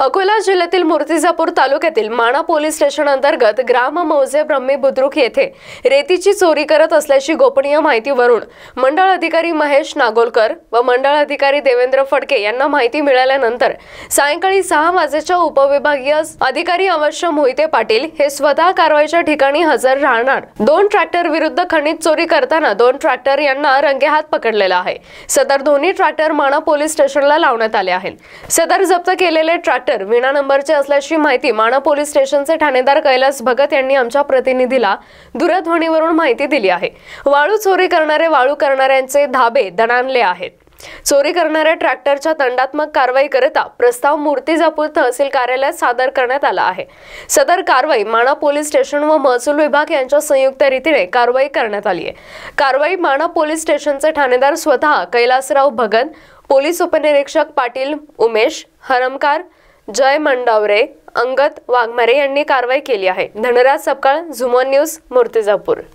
अकोला जिल्ह्यातील मूर्तिजापूर तालुक्यातील माणा police station अंतर्गत ग्राम मौजे ब्रह्मी बुद्रुक येथे रेतीची चोरी करत असल्याची गोपनीय माहितीवरून मंडळ अधिकारी महेश नागोलकर व मंडळ अधिकारी देवेंद्र फडके यांना माहिती मिळाल्यानंतर सायंकाळी सहा वाजेच्या उपविभागीय अधिकारी अवश्य मोहिते पाटील हे स्वतः कारवाईच्या ठिकाणी हजर राहणार दोन ट्रॅक्टर विरुद्ध खनिज चोरी करताना दोन ट्रॅक्टर यांना रंगेहात पकडलेला आहे सदर दोन्ही ट्रॅक्टर माणा पोलीस स्टेशनला लावण्यात आले आहेत सदर जप्त केलेले ट्रॅक्टर कॉप्टर विणा नंबरचे असल्याची माहिती माणा पोलीस स्टेशनचे ठाणेदार कैलास भगत यांनी आमच्या प्रतिनिधीला दूरध्वनीवरून माहिती दिली आहे वाळू चोरी करणारे वाळू करणाऱ्यांचे धाबे दणानले आहेत चोरी करणाऱ्या ट्रॅक्टरच्या दंडात्मक कारवाई करता प्रस्ताव मूर्तीजापूर तहसील कार्यालयात सादर करण्यात आला आहे सदर कारवाई माणा पोलीस स्टेशन व महसूल विभाग यांच्या संयुक्त रीतीने कारवाई करण्यात आली आहे कारवाई माणा पोलीस स्टेशनचे ठाणेदार स्वतः कैलासराव भगत पोलीस उपनिरीक्षक पाटील उमेश हरमकार जय मंडावरे अंगत वाघमारे यांनी कारवाई केली आहे धनराज सपकाळ झुमन न्यूज मूर्तिजापूर